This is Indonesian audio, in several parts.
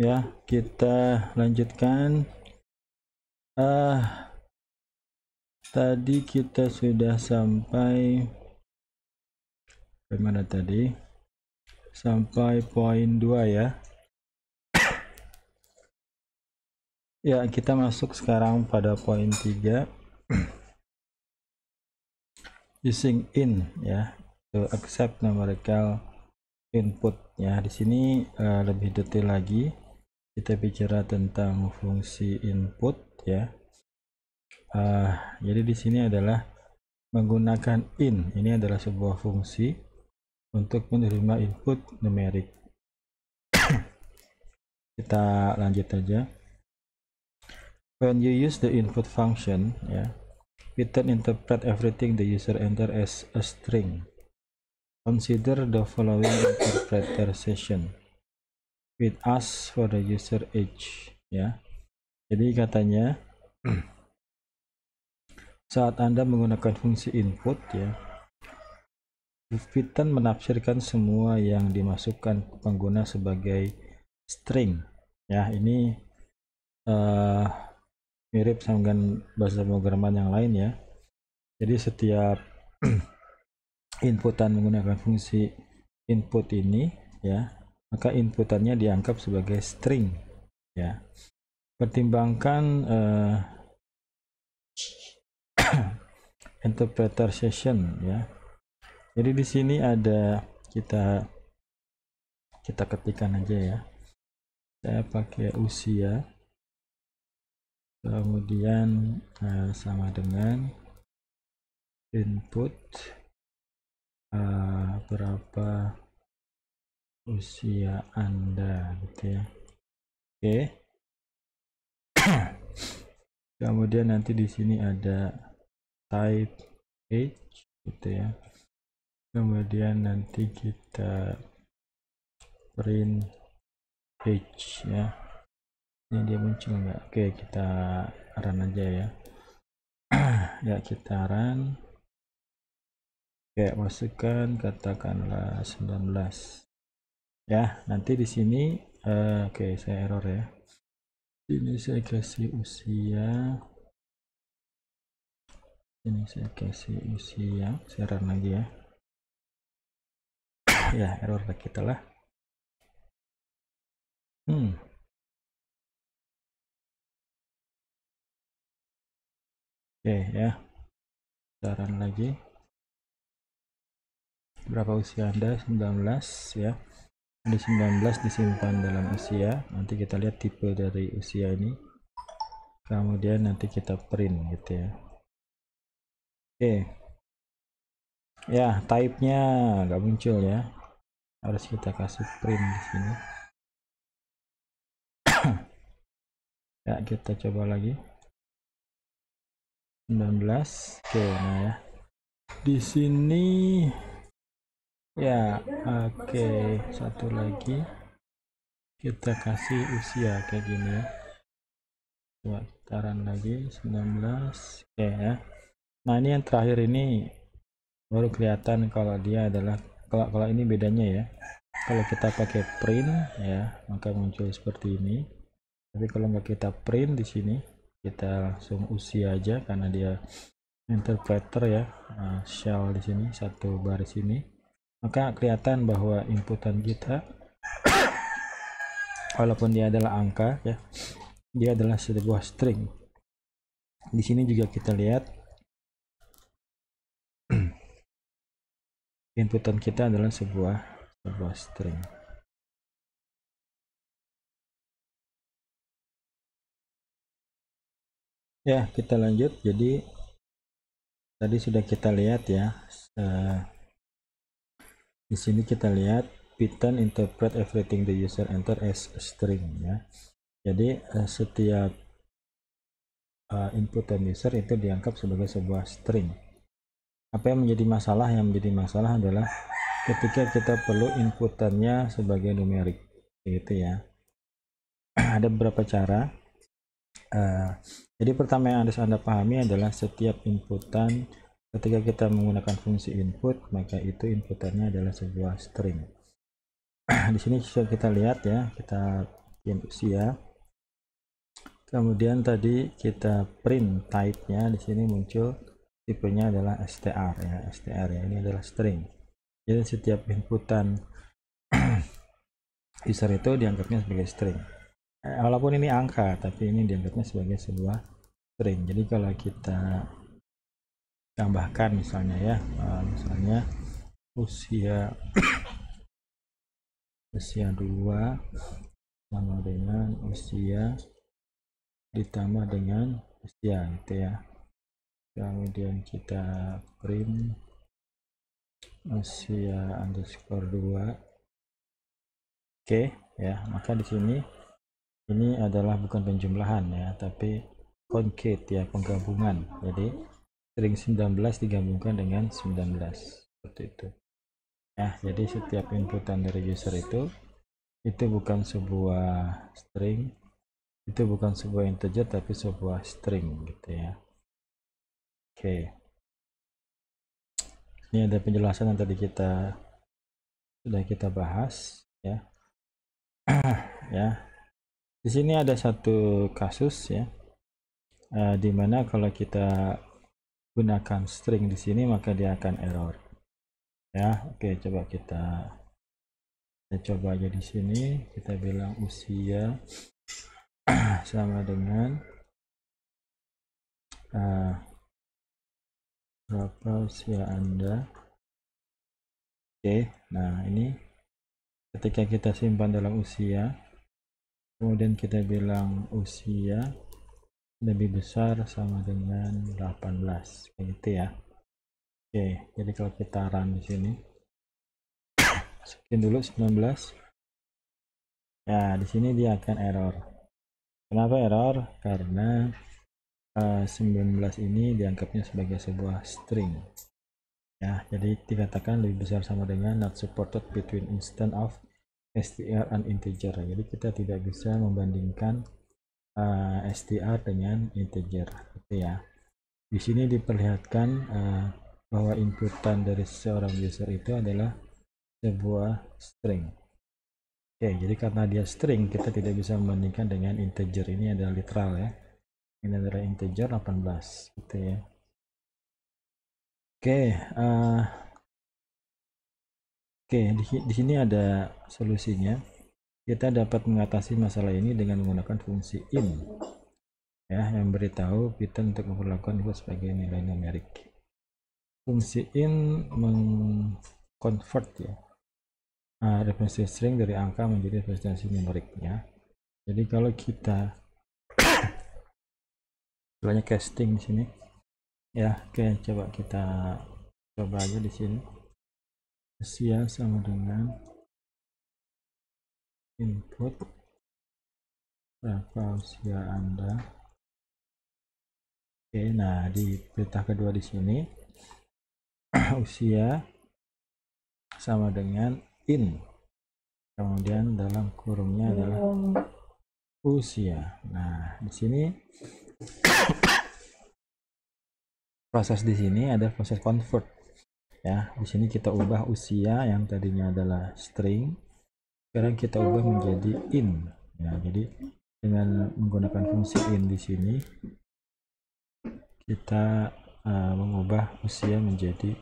ya kita lanjutkan uh, tadi kita sudah sampai bagaimana tadi sampai poin 2 ya ya kita masuk sekarang pada poin 3 using in ya to accept numerical input ya di sini uh, lebih detail lagi kita bicara tentang fungsi input ya uh, jadi di sini adalah menggunakan in ini adalah sebuah fungsi untuk menerima input numerik kita lanjut aja when you use the input function ya yeah, Python interpret everything the user enter as a string Consider the following interpreter session with us for the user age. ya. Jadi katanya saat Anda menggunakan fungsi input ya Python menafsirkan semua yang dimasukkan pengguna sebagai string ya ini uh, mirip dengan bahasa pemrograman yang lain ya jadi setiap inputan menggunakan fungsi input ini ya maka inputannya dianggap sebagai string ya pertimbangkan uh, interpreter session ya jadi di sini ada kita kita ketikkan aja ya saya pakai usia kemudian uh, sama dengan input Eh, berapa usia anda gitu ya oke okay. kemudian nanti di sini ada type age gitu ya kemudian nanti kita print age ya ini dia muncul enggak oke kita run aja ya ya kita run Oke, ya, masukkan katakanlah 19. Ya, nanti di sini uh, oke saya error ya. Ini saya kasih usia ini saya kasih usia, saya run lagi ya. ya, error lagi kita lah. Hmm. Oke okay, ya. saran lagi berapa usia Anda 19 ya ini 19 disimpan dalam usia nanti kita lihat tipe dari usia ini kemudian nanti kita print gitu ya oke okay. ya type-nya nggak muncul ya harus kita kasih print di sini ya kita coba lagi 19 oke okay, nah ya di sini ya oke okay. satu lagi kita kasih usia kayak gini ya buat putaran lagi 19 ya nah ini yang terakhir ini baru kelihatan kalau dia adalah kalau kalau ini bedanya ya kalau kita pakai print ya maka muncul seperti ini tapi kalau nggak kita print di sini kita langsung usia aja karena dia interpreter ya nah, shell di sini satu baris ini maka kelihatan bahwa inputan kita walaupun dia adalah angka ya dia adalah sebuah string di sini juga kita lihat inputan kita adalah sebuah sebuah string ya kita lanjut jadi tadi sudah kita lihat ya eh, di sini kita lihat Python interpret everything the user enter as string ya. Jadi eh, setiap uh, eh, inputan user itu dianggap sebagai sebuah string. Apa yang menjadi masalah? Yang menjadi masalah adalah ketika kita perlu inputannya sebagai numerik, gitu ya. Ada beberapa cara. Uh, jadi pertama yang harus anda pahami adalah setiap inputan Ketika kita menggunakan fungsi input, maka itu inputannya adalah sebuah string. Di sini bisa kita lihat ya, kita bikin usia. Kemudian tadi kita print type-nya, di sini muncul tipenya adalah str ya, str ya. Ini adalah string. Jadi setiap inputan user itu dianggapnya sebagai string. Eh, walaupun ini angka, tapi ini dianggapnya sebagai sebuah string. Jadi kalau kita tambahkan misalnya ya eh, misalnya usia usia 2 sama dengan usia ditambah dengan usia gitu ya kemudian kita print usia underscore 2 oke okay, ya maka di sini ini adalah bukan penjumlahan ya tapi konkret ya penggabungan jadi string 19 digabungkan dengan 19 seperti itu nah jadi setiap inputan dari user itu itu bukan sebuah string itu bukan sebuah integer tapi sebuah string gitu ya oke ini ada penjelasan yang tadi kita sudah kita bahas ya ya di sini ada satu kasus ya uh, eh, dimana kalau kita gunakan string di sini maka dia akan error ya oke coba kita kita coba aja di sini kita bilang usia sama dengan uh, berapa usia anda oke nah ini ketika kita simpan dalam usia kemudian kita bilang usia lebih besar sama dengan 18 gitu ya oke jadi kalau kita run di sini masukin dulu 19 ya di sini dia akan error kenapa error karena uh, eh, 19 ini dianggapnya sebagai sebuah string ya jadi dikatakan lebih besar sama dengan not supported between instance of str and integer jadi kita tidak bisa membandingkan uh, eh, str dengan integer gitu ya di sini diperlihatkan uh, bahwa inputan dari seorang user itu adalah sebuah string oke jadi karena dia string kita tidak bisa membandingkan dengan integer ini adalah literal ya ini adalah integer 18 gitu ya oke uh, oke di, di sini ada solusinya kita dapat mengatasi masalah ini dengan menggunakan fungsi in ya yang beritahu kita untuk memperlakukan itu sebagai nilai numerik. Fungsi in mengkonvert ya uh, referensi string dari angka menjadi referensi numeriknya Jadi kalau kita banyak casting di sini ya oke okay, coba kita coba aja di sini usia sama dengan input berapa usia anda oke nah di peta kedua di sini usia sama dengan in kemudian dalam kurungnya iya. adalah usia nah di sini proses di sini ada proses convert ya di sini kita ubah usia yang tadinya adalah string sekarang kita ubah menjadi in ya jadi dengan menggunakan fungsi in di sini kita uh, mengubah usia menjadi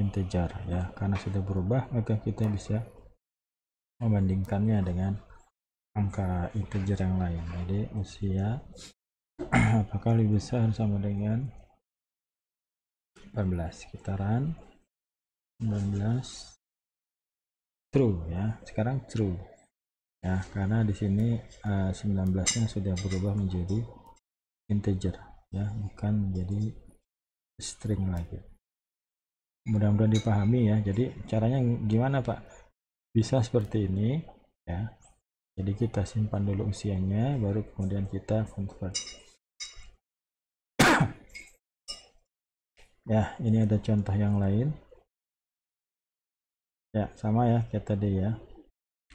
integer ya karena sudah berubah maka kita bisa membandingkannya dengan angka integer yang lain jadi usia apakah lebih besar sama dengan 14 sekitaran 19 true ya sekarang true ya karena di sini uh, 19 nya sudah berubah menjadi integer ya bukan menjadi string lagi mudah-mudahan dipahami ya jadi caranya gimana Pak bisa seperti ini ya jadi kita simpan dulu usianya baru kemudian kita convert ya ini ada contoh yang lain ya sama ya kayak tadi ya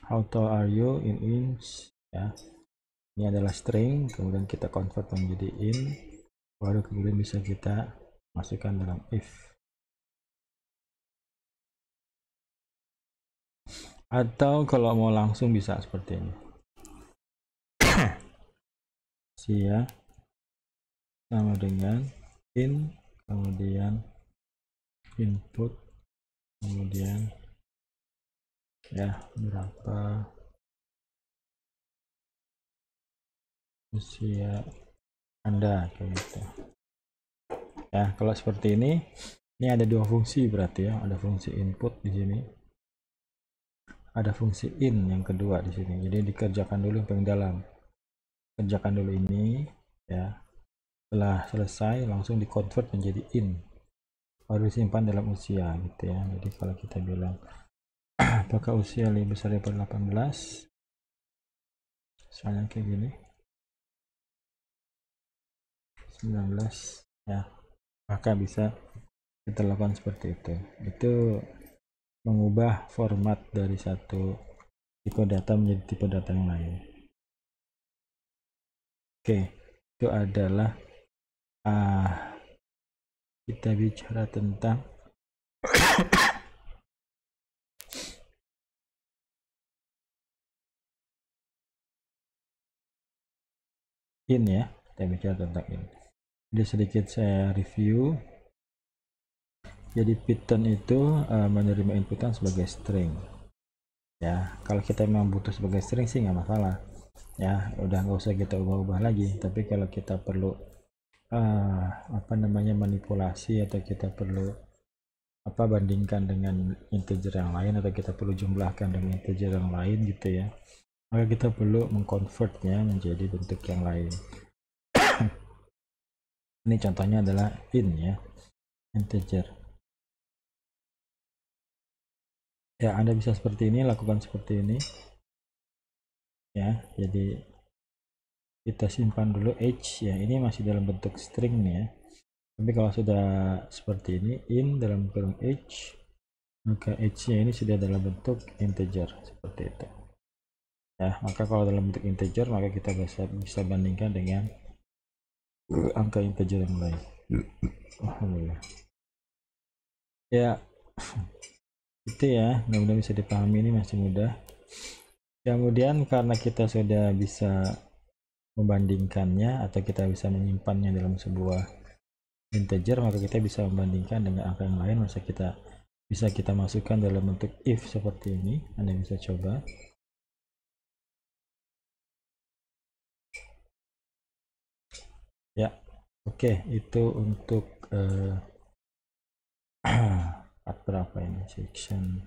how tall are you in inch ya ini adalah string kemudian kita convert menjadi in baru kemudian bisa kita masukkan dalam if atau kalau mau langsung bisa seperti ini sih ya sama dengan in kemudian input kemudian ya berapa usia anda gitu ya kalau seperti ini ini ada dua fungsi berarti ya ada fungsi input di sini ada fungsi in yang kedua di sini jadi dikerjakan dulu yang dalam kerjakan dulu ini ya setelah selesai langsung di convert menjadi in baru disimpan dalam usia gitu ya jadi kalau kita bilang apakah usia lebih besar daripada 18 soalnya kayak gini 19 ya maka bisa kita lakukan seperti itu itu mengubah format dari satu tipe data menjadi tipe data yang lain oke itu adalah uh, kita bicara tentang in ya kita bicara tentang in jadi sedikit saya review jadi Python itu uh, menerima inputan sebagai string ya kalau kita memang butuh sebagai string sih nggak masalah ya udah nggak usah kita ubah-ubah lagi tapi kalau kita perlu uh, apa namanya manipulasi atau kita perlu apa bandingkan dengan integer yang lain atau kita perlu jumlahkan dengan integer yang lain gitu ya maka kita perlu mengkonvertnya menjadi bentuk yang lain ini contohnya adalah in ya integer ya Anda bisa seperti ini lakukan seperti ini ya jadi kita simpan dulu h ya ini masih dalam bentuk string nih ya tapi kalau sudah seperti ini in dalam kurung h maka h nya ini sudah dalam bentuk integer seperti itu ya maka kalau dalam bentuk integer maka kita bisa bisa bandingkan dengan angka integer yang lain alhamdulillah ya itu ya mudah-mudahan bisa dipahami ini masih mudah kemudian karena kita sudah bisa membandingkannya atau kita bisa menyimpannya dalam sebuah integer maka kita bisa membandingkan dengan angka yang lain masa kita bisa kita masukkan dalam bentuk if seperti ini Anda bisa coba ya oke okay, itu untuk uh, part berapa ini section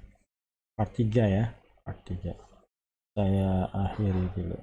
part 3 ya part 3 saya akhiri dulu